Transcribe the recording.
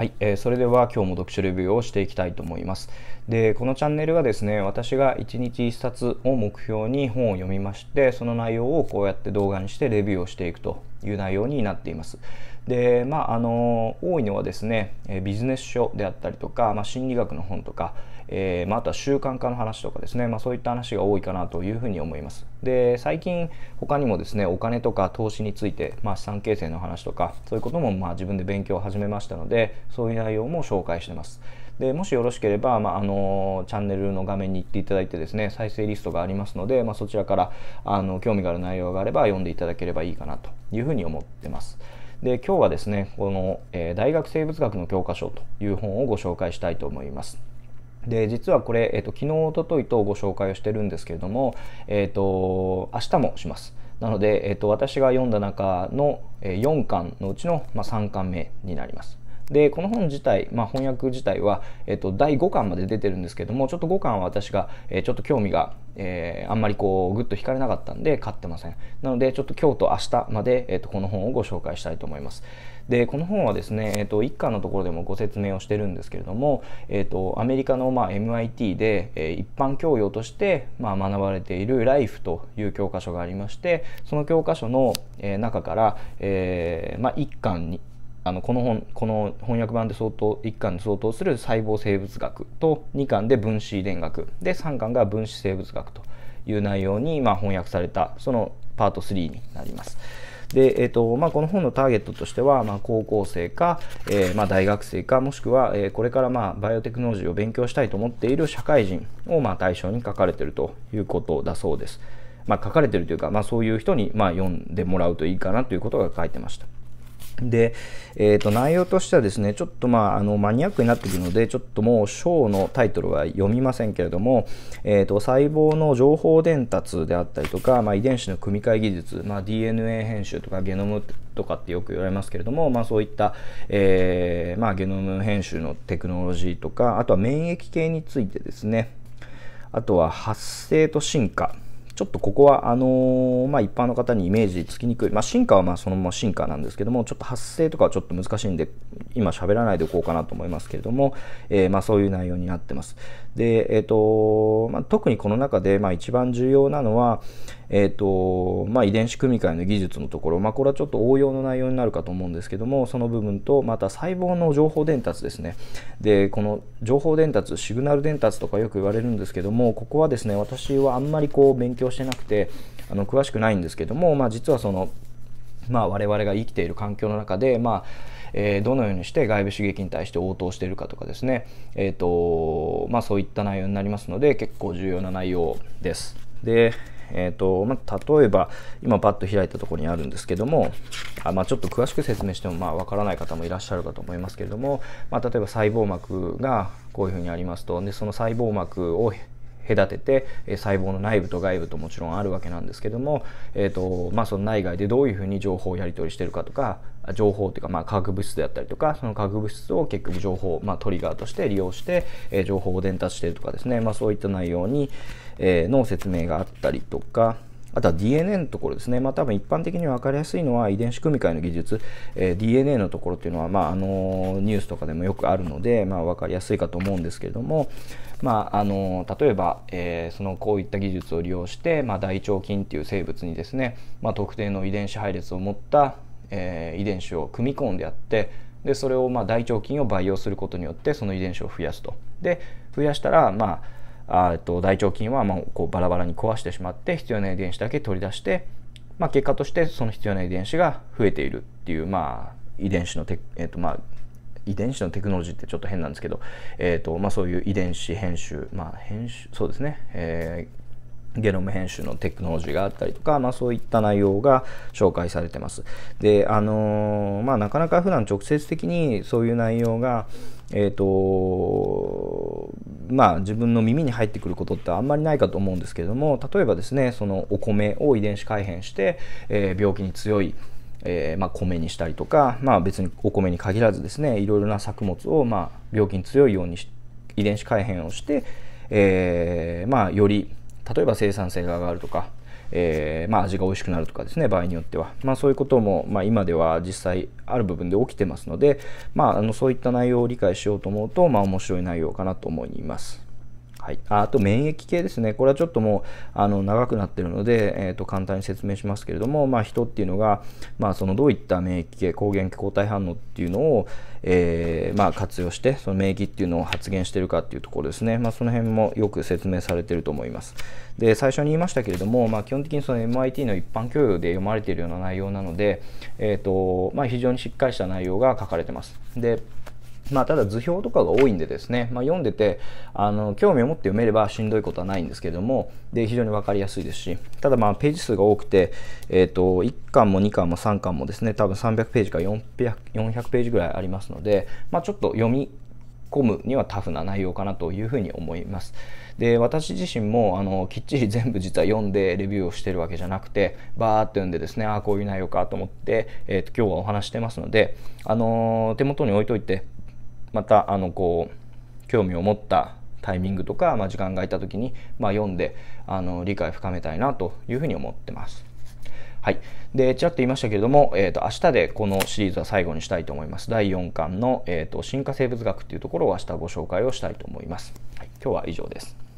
はい、えー、それでは今日も読書レビューをしていきたいと思います。で、このチャンネルはですね、私が1日1冊を目標に本を読みまして、その内容をこうやって動画にしてレビューをしていくという内容になっています。でまあ、あの多いのはですねビジネス書であったりとか、まあ、心理学の本とか、えー、まあ、あとは習慣化の話とかですね、まあ、そういった話が多いかなというふうに思いますで最近他にもですねお金とか投資について、まあ、資産形成の話とかそういうこともまあ自分で勉強を始めましたのでそういう内容も紹介してます。でもしよろしければ、まあ、あのチャンネルの画面に行っていただいてですね再生リストがありますので、まあ、そちらからあの興味がある内容があれば読んでいただければいいかなというふうに思ってます。で今日はですねこの、えー、大学生物学の教科書という本をご紹介したいと思います。で実はこれ、えーと、昨日おとといとご紹介をしてるんですけれども、えーと、明日もします。なので、えーと、私が読んだ中の4巻のうちの3巻目になります。でこの本自体、まあ、翻訳自体は、えっと、第5巻まで出てるんですけどもちょっと5巻は私が、えー、ちょっと興味が、えー、あんまりこうグッと引かれなかったんで買ってませんなのでちょっと今日と明日まで、えっと、この本をご紹介したいと思いますでこの本はですね、えっと、1巻のところでもご説明をしてるんですけれども、えっと、アメリカの、まあ、MIT で、えー、一般教養として、まあ、学ばれている「ライフという教科書がありましてその教科書の、えー、中から、えーまあ、一巻にあのこの本この翻訳版で相当1巻で相当する細胞生物学と2巻で分子遺伝学で3巻が分子生物学という内容に、まあ、翻訳されたそのパート3になります。でえーとまあ、この本のターゲットとしては、まあ、高校生か、えー、まあ、大学生かもしくは、えー、これから、まあ、バイオテクノロジーを勉強したいと思っている社会人を、ま対象に書かれているということだそうです。ま書かれているというか、まそういう人に、ま読んでもらうといいかなということが書いてました。で、えー、と内容としてはですねちょっとまああのマニアックになってくるのでちょっともう章のタイトルは読みませんけれども、えー、と細胞の情報伝達であったりとか、まあ、遺伝子の組み換え技術、まあ、DNA 編集とかゲノムとかってよく言われますけれども、まあ、そういった、えーまあ、ゲノム編集のテクノロジーとかあとは免疫系についてですねあとは発生と進化ちょっとここはあのー、まあ、一般の方にイメージつきにくい、まあ、進化はまあそのまま進化なんですけどもちょっと発生とかはちょっと難しいんで今喋らないでおこうかなと思いますけれども、えー、まあ、そういう内容になってますで、えーとまあ、特にこの中でまあ一番重要なのは、えー、と、まあ、遺伝子組み換えの技術のところ、まあ、これはちょっと応用の内容になるかと思うんですけども、その部分と、また細胞の情報伝達ですね。で、この情報伝達、シグナル伝達とかよく言われるんですけども、ここはですね、私はあんまりこう勉強してなくて、あの詳しくないんですけども、まあ、実はその、まあ、我々が生きている環境の中で、まあえー、どのようにして外部刺激に対して応答しているかとかですね、えーとまあ、そういった内容になりますので結構重要な内容です。でえー、と、まあ、例えば、今パッと開いたところにあるんですけども、あまあ、ちょっと詳しく説明しても、まあ、わからない方もいらっしゃるかと思いますけれども、まあ、例えば細胞膜がこういうふうにありますと、で、その細胞膜を隔てて、え細胞の内部と外部ともちろんあるわけなんですけども、えーとまあ、その内外でどういうふうに情報をやり取りしてるかとか、情報というか、まあ、化学物質であったりとかその化学物質を結局情報、まあ、トリガーとして利用して、え情報を伝達しているとかですね、まあ、そういった内容に、えの説明があったりとかあとは DNA のところですね、まあ、多分一般的に分かりやすいのは遺伝子組み換えの技術、えー、DNA のところっていうのは、まあ、あのニュースとかでもよくあるので、まあ、分かりやすいかと思うんですけれども、まあ、あの例えば、えー、そのこういった技術を利用して、まあ、大腸菌っていう生物にですね、まあ、特定の遺伝子配列を持ったえー、遺伝子を組み込んであってでそれをまあ大腸菌を培養することによってその遺伝子を増やすと。で増やしたら、まあ、あと大腸菌はまあこうバラバラに壊してしまって必要な遺伝子だけ取り出して、まあ、結果としてその必要な遺伝子が増えているっていう、まあ、遺伝子のテ,、えーとまあ、遺伝子のテクノロジーってちょっと変なんですけど、えーとまあ、そういう遺伝子編集、まあ、編集そうですね、えゲノム編集のテクノロジーがあったりとか、まあ、そういった内容が紹介されてます。で、あのー、まあ、なかなか普段直接的にそういう内容が、えーとまあ、自分の耳に入ってくることってあんまりないかと思うんですけれども例えばですねそのお米を遺伝子改変して、えー、病気に強いえー、まあ、米にしたりとか、まあ、別にお米に限らずですねいろいろな作物を、まあ、病気に強いように遺伝子改変をして、えー、まあ、より例えば生産性が上がるとか、えー、まあ、味が美味しくなるとかですね場合によっては、まあ、そういうことも、まあ、今では実際ある部分で起きてますので、まあ、あのそういった内容を理解しようと思うと、まあ、面白い内容かなと思います。はい、あと免疫系ですね、これはちょっともうあの長くなってるので、えー、と簡単に説明しますけれども、まあ、人っていうのが、まあ、そのどういった免疫系、抗原抗体反応っていうのを、えー、まあ、活用して、その免疫っていうのを発現してるかっていうところですね、まあ、その辺もよく説明されてると思います。で最初に言いましたけれども、まあ、基本的にその MIT の一般教養で読まれているような内容なので、えーとま非常にしっかりした内容が書かれてます。でまあ、ただ図表とかが多いんでですね、まあ、読んでてあの興味を持って読めればしんどいことはないんですけどもで非常に分かりやすいですしただまあページ数が多くて、えーと、1巻も2巻も3巻もですね多分300ページか 400, 400ページぐらいありますので、まあ、ちょっと読み込むにはタフな内容かなというふうに思います。で私自身もあのきっちり全部実は読んでレビューをしてるわけじゃなくてバーって読んでですねああこういう内容かと思って、えーと、と今日はお話してますので、あのー、手元に置いといてまたあのこう興味を持ったタイミングとか、まあ、時間が空いた時に、まあ、読んであの理解深めたいなというふうに思ってます。はい、でちらっと言いましたけれども、えーと、明日でこのシリーズは最後にしたいと思います。第4巻の、えーと、進化生物学というところを明日ご紹介をしたいと思います。はい、今日は以上です。